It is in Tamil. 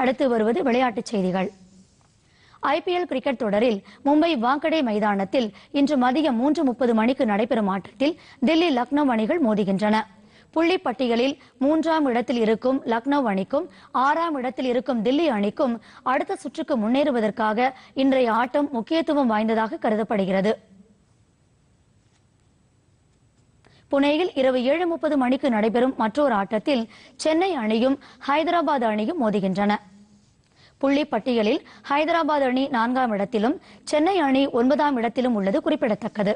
அடுத்து வருவது விளையாட்டுச் செய்திகள் ஐபிஎல் கிரிக்கெட் தொடரில் மும்பை வாங்கடே மைதானத்தில் இன்று மதியம் மூன்று முப்பது மணிக்கு நடைபெறும் ஆட்டத்தில் தில்லி லக்னோ அணிகள் மோதுகின்றன புள்ளி பட்டியலில் மூன்றாம் இடத்தில் இருக்கும் லக்னோ அணிக்கும் ஆறாம் இடத்தில் இருக்கும் தில்லி அணிக்கும் அடுத்த சுற்றுக்கு முன்னேறுவதற்காக இன்றைய ஆட்டம் முக்கியத்துவம் வாய்ந்ததாக கருதப்படுகிறது புனேயில் இரவு ஏழு முப்பது மணிக்கு நடைபெறும் மற்றொரு ஆட்டத்தில் சென்னை அணியும் ஹைதராபாத் அணியும் மோதுகின்றன புள்ளி பட்டியலில் ஹைதராபாத் அணி நான்காம் இடத்திலும் சென்னை அணி ஒன்பதாம் இடத்திலும் உள்ளது குறிப்பிடத்தக்கது